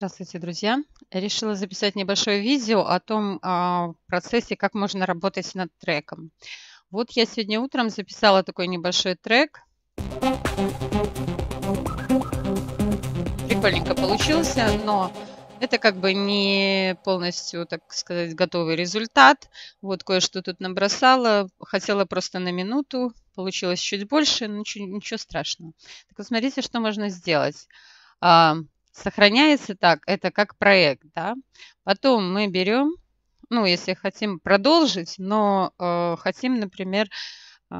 Здравствуйте, друзья! Решила записать небольшое видео о том о а, процессе, как можно работать над треком. Вот я сегодня утром записала такой небольшой трек. Прикольненько получился, но это как бы не полностью, так сказать, готовый результат. Вот кое-что тут набросала. Хотела просто на минуту. Получилось чуть больше, но ничего, ничего страшного. Так вот смотрите, что можно сделать а, сохраняется так, это как проект, да. Потом мы берем, ну, если хотим продолжить, но э, хотим, например, э,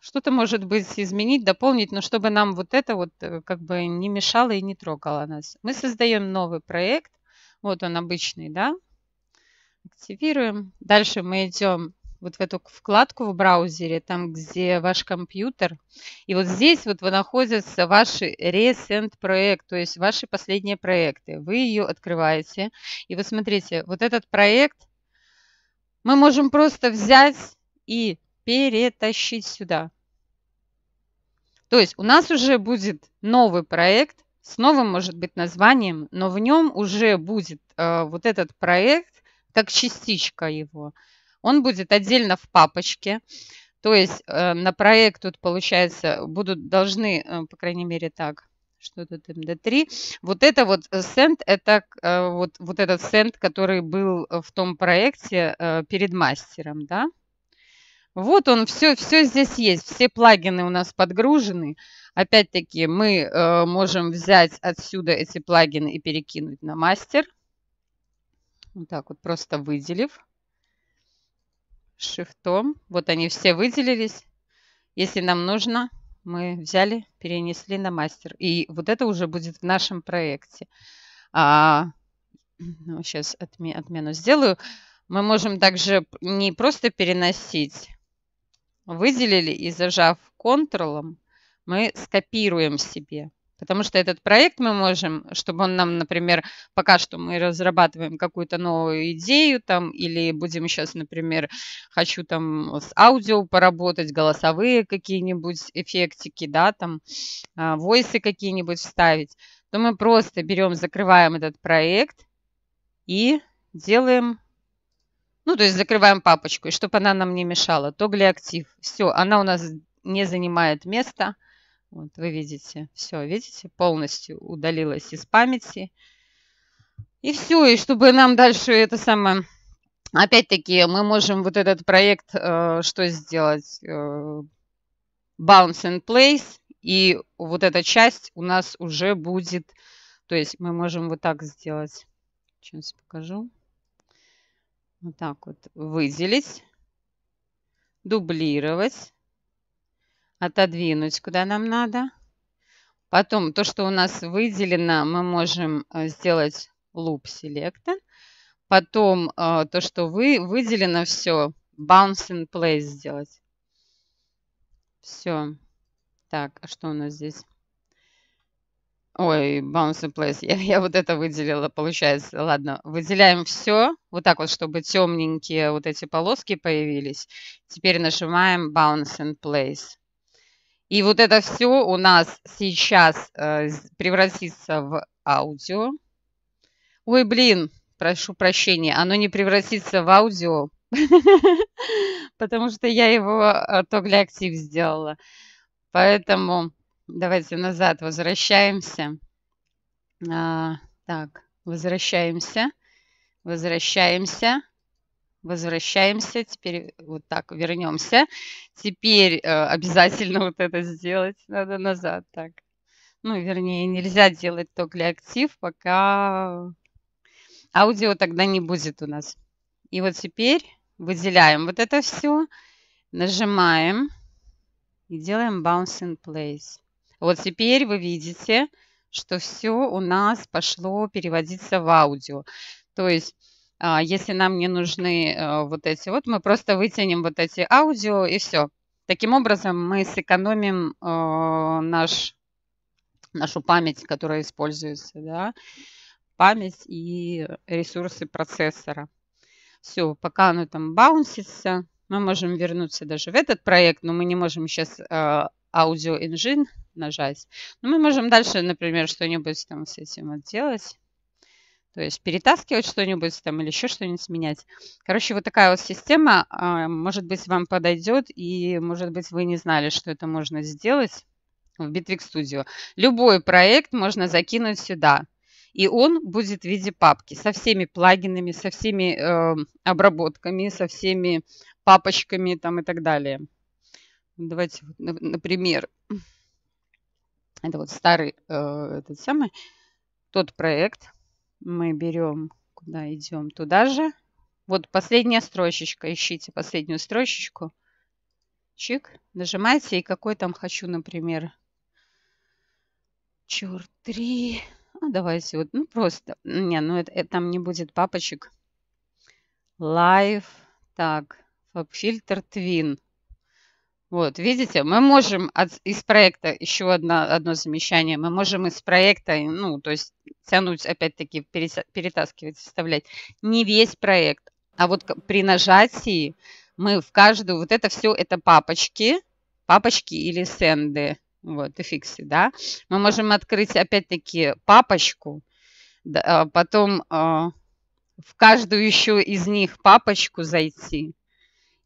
что-то, может быть, изменить, дополнить, но чтобы нам вот это вот э, как бы не мешало и не трогало нас. Мы создаем новый проект, вот он обычный, да, активируем. Дальше мы идем вот в эту вкладку в браузере, там, где ваш компьютер. И вот здесь вот вы находятся ваши recent проект, то есть ваши последние проекты. Вы ее открываете, и вы смотрите, вот этот проект мы можем просто взять и перетащить сюда. То есть у нас уже будет новый проект с новым, может быть, названием, но в нем уже будет э, вот этот проект как частичка его. Он будет отдельно в папочке. То есть э, на проект тут, получается, будут должны, э, по крайней мере, так, что тут МД 3 Вот это вот э, сент, это вот, вот этот сент, который был в том проекте перед мастером, да? Вот он, все, все здесь есть, все плагины у нас подгружены. Опять-таки мы э, можем взять отсюда эти плагины и перекинуть на мастер. Вот так вот, просто выделив шифтом. Вот они все выделились. Если нам нужно, мы взяли, перенесли на мастер. И вот это уже будет в нашем проекте. А, ну, сейчас отме отмену сделаю. Мы можем также не просто переносить. Выделили и зажав Ctrl, мы скопируем себе. Потому что этот проект мы можем, чтобы он нам, например, пока что мы разрабатываем какую-то новую идею там, или будем сейчас, например, хочу там с аудио поработать, голосовые какие-нибудь эффектики, да, там, а, войсы какие-нибудь вставить, то мы просто берем, закрываем этот проект и делаем ну, то есть закрываем папочку, и чтобы она нам не мешала. то Тогли актив. Все, она у нас не занимает места. Вот вы видите, все, видите, полностью удалилось из памяти. И все, и чтобы нам дальше это самое... Опять-таки, мы можем вот этот проект, э, что сделать? Э, bounce and place, и вот эта часть у нас уже будет... То есть мы можем вот так сделать. Сейчас покажу. Вот так вот выделить, дублировать отодвинуть, куда нам надо. Потом то, что у нас выделено, мы можем э, сделать loop селектор. Потом э, то, что вы выделено, все, bounce in place сделать. Все. Так, а что у нас здесь? Ой, bounce in place. Я, я вот это выделила, получается. Ладно, выделяем все. Вот так вот, чтобы темненькие вот эти полоски появились. Теперь нажимаем bounce in place. И вот это все у нас сейчас э, превратится в аудио. Ой, блин, прошу прощения, оно не превратится в аудио, потому что я его э, тогля актив сделала. Поэтому давайте назад возвращаемся. А, так, возвращаемся, возвращаемся возвращаемся, теперь вот так вернемся. Теперь э, обязательно вот это сделать надо назад, так. Ну, вернее, нельзя делать токли актив, пока аудио тогда не будет у нас. И вот теперь выделяем вот это все, нажимаем и делаем bounce in place. Вот теперь вы видите, что все у нас пошло переводиться в аудио. То есть а, если нам не нужны а, вот эти вот, мы просто вытянем вот эти аудио и все. Таким образом мы сэкономим а, наш, нашу память, которая используется, да, память и ресурсы процессора. Все, пока оно там баунсится, мы можем вернуться даже в этот проект, но мы не можем сейчас аудио engine нажать. Но мы можем дальше, например, что-нибудь там с этим вот делать. То есть перетаскивать что-нибудь там или еще что-нибудь менять. Короче, вот такая вот система, а, может быть, вам подойдет, и, может быть, вы не знали, что это можно сделать в Bitwig Studio. Любой проект можно закинуть сюда, и он будет в виде папки со всеми плагинами, со всеми э, обработками, со всеми папочками там и так далее. Давайте, например, это вот старый э, этот самый тот проект, мы берем, куда идем, туда же. Вот последняя строчечка, ищите последнюю строчечку. Чик, нажимайте и какой там хочу, например, черт, три А давайте вот, ну просто, не, ну это, это там не будет папочек. Live, так, фильтр Twin. Вот, видите, мы можем от, из проекта, еще одно, одно замечание, мы можем из проекта, ну, то есть тянуть, опять-таки, перетаскивать, вставлять не весь проект, а вот при нажатии мы в каждую, вот это все, это папочки, папочки или сенды, вот, и фикси, да. Мы можем открыть, опять-таки, папочку, да, а потом а, в каждую еще из них папочку зайти,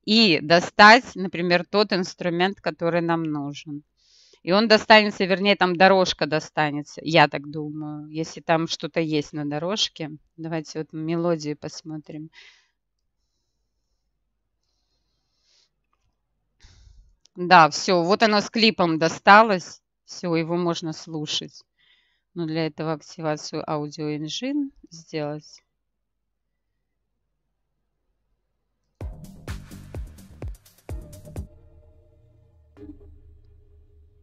и достать, например, тот инструмент, который нам нужен. И он достанется, вернее, там дорожка достанется, я так думаю, если там что-то есть на дорожке. Давайте вот мелодию посмотрим. Да, все, вот оно с клипом досталось, все, его можно слушать. Но ну, для этого активацию аудио сделать.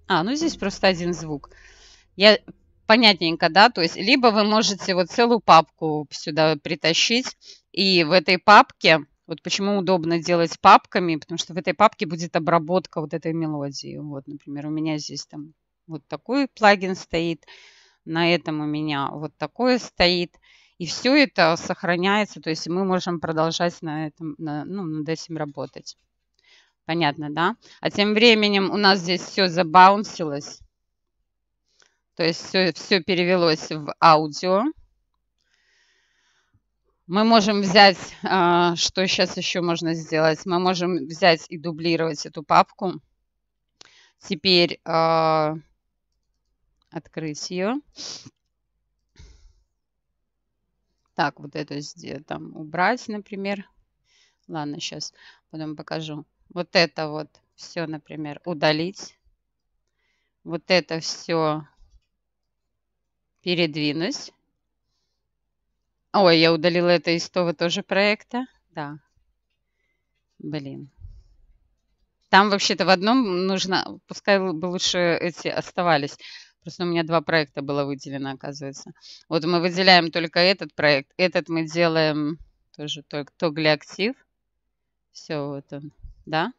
А, ну здесь просто один звук. Я понятненько, да, то есть либо вы можете вот целую папку сюда притащить, и в этой папке, вот почему удобно делать папками, потому что в этой папке будет обработка вот этой мелодии. Вот, например, у меня здесь там вот такой плагин стоит, на этом у меня вот такое стоит. И все это сохраняется, то есть мы можем продолжать на этом, на, ну, над этим работать. Понятно, да? А тем временем у нас здесь все забаунсилось. То есть все, все перевелось в аудио. Мы можем взять, а, что сейчас еще можно сделать? Мы можем взять и дублировать эту папку. Теперь а, открыть ее. Так, вот это там убрать, например. Ладно, сейчас потом покажу. Вот это вот все, например, удалить. Вот это все передвинуть. Ой, я удалила это из того тоже проекта. Да. Блин. Там вообще-то в одном нужно... Пускай бы лучше эти оставались. Просто у меня два проекта было выделено, оказывается. Вот мы выделяем только этот проект. Этот мы делаем тоже только Togle актив. Все, вот он да.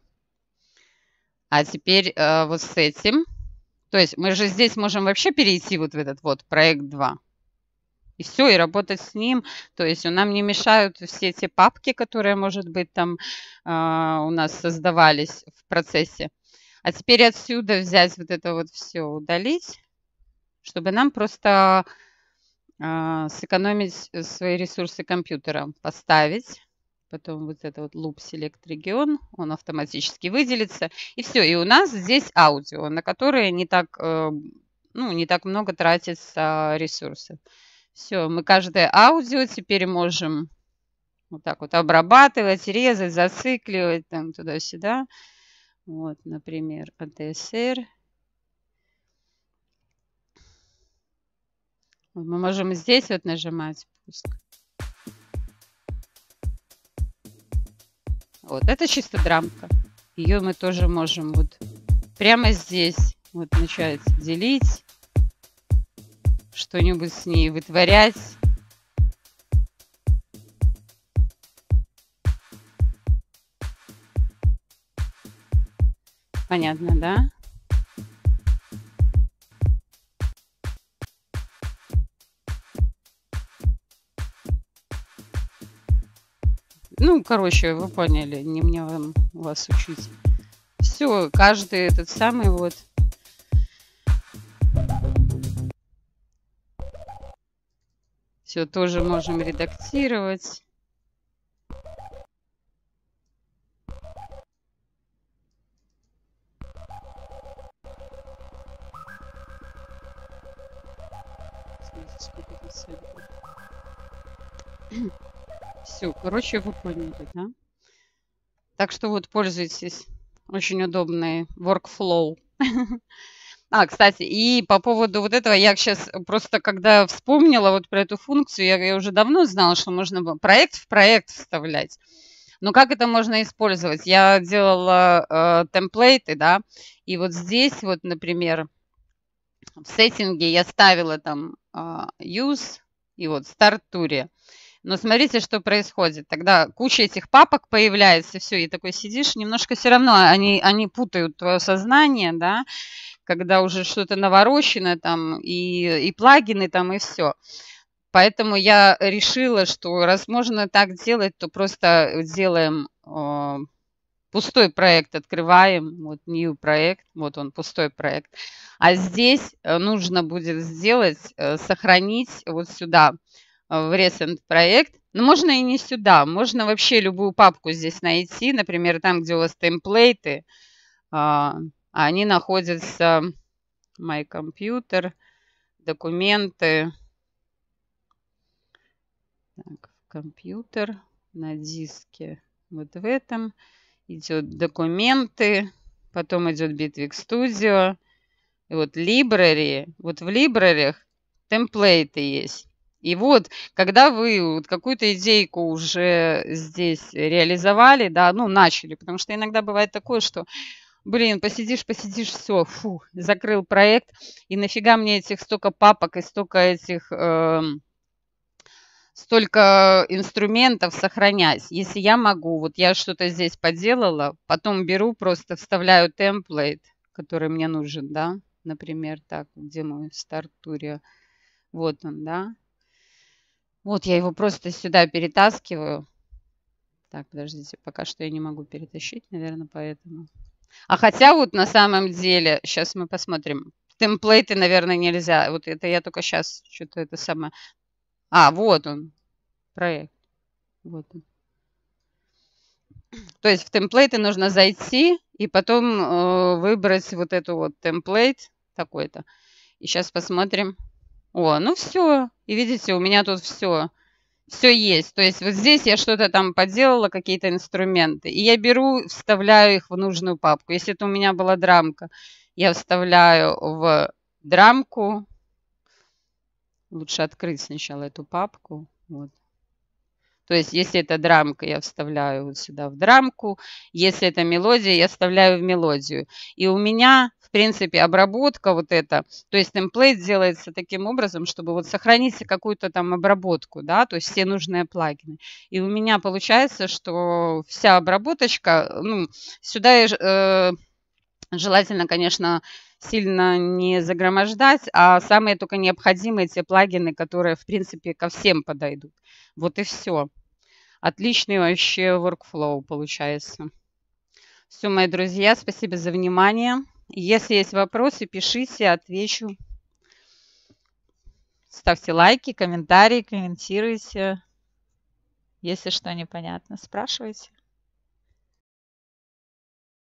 А теперь э, вот с этим. То есть мы же здесь можем вообще перейти вот в этот вот проект 2. И все, и работать с ним. То есть нам не мешают все эти папки, которые, может быть, там э, у нас создавались в процессе. А теперь отсюда взять вот это вот все, удалить, чтобы нам просто э, сэкономить свои ресурсы компьютера. Поставить потом вот это вот луп select регион, он автоматически выделится. И все, и у нас здесь аудио, на которое не так, э, ну, не так много тратится ресурсов. Все, мы каждое аудио теперь можем вот так вот обрабатывать, резать, зацикливать там туда-сюда. Вот, например, ADSR. А мы можем здесь вот нажимать пуск. Вот, это чисто драмка. Ее мы тоже можем вот прямо здесь вот начать делить, что-нибудь с ней вытворять. Понятно, да? короче, вы поняли, не мне вам, вас учить. Все, каждый этот самый вот все тоже можем редактировать. Короче, вы поняли, да? Так что вот пользуйтесь. Очень удобный workflow. А, кстати, и по поводу вот этого, я сейчас просто когда вспомнила вот про эту функцию, я, я уже давно знала, что можно проект в проект вставлять. Но как это можно использовать? Я делала э, темплейты, да, и вот здесь вот, например, в сеттинге я ставила там э, use и вот start tour. Но «Ну, смотрите, что происходит. Тогда куча этих папок появляется, все, и такой сидишь, немножко все равно они, они путают твое сознание, да, когда уже что-то наворочено там, и, и плагины там, и все. Поэтому я решила, что раз можно так делать, то просто делаем э, пустой проект, открываем, вот new проект, вот он пустой проект. А здесь э, нужно будет сделать, э, сохранить вот сюда, в Recent проект. Но можно и не сюда, можно вообще любую папку здесь найти, например, там, где у вас темплейты, а, а они находятся, My Computer, документы, так, компьютер на диске, вот в этом идет документы, потом идет Bitwig Studio, и вот library, вот в либрарях темплейты есть. И вот, когда вы вот какую-то идейку уже здесь реализовали, да, ну, начали, потому что иногда бывает такое, что блин, посидишь, посидишь, все, фу, закрыл проект, и нафига мне этих столько папок и столько этих, э, столько инструментов сохранять, если я могу, вот я что-то здесь поделала, потом беру, просто вставляю темплейт, который мне нужен, да, например, так, где мой стартурио, вот он, да, вот я его просто сюда перетаскиваю. Так, подождите, пока что я не могу перетащить, наверное, поэтому. А хотя вот на самом деле, сейчас мы посмотрим. Темплейты, наверное, нельзя. Вот это я только сейчас что-то это самое. А, вот он, проект. Вот он. То есть в темплейты нужно зайти и потом э, выбрать вот эту вот темплейт такой-то. И сейчас посмотрим. О, ну все. И видите, у меня тут все. Все есть. То есть вот здесь я что-то там поделала, какие-то инструменты. И я беру, вставляю их в нужную папку. Если это у меня была драмка, я вставляю в драмку. Лучше открыть сначала эту папку. Вот. То есть, если это драмка, я вставляю вот сюда в драмку. Если это мелодия, я вставляю в мелодию. И у меня, в принципе, обработка вот эта, то есть темплейт делается таким образом, чтобы вот сохранить какую-то там обработку, да, то есть все нужные плагины. И у меня получается, что вся обработочка, ну, сюда Э, Желательно, конечно, сильно не загромождать, а самые только необходимые те плагины, которые, в принципе, ко всем подойдут. Вот и все. Отличный вообще workflow получается. Все, мои друзья, спасибо за внимание. Если есть вопросы, пишите, отвечу. Ставьте лайки, комментарии, комментируйте. Если что непонятно, спрашивайте.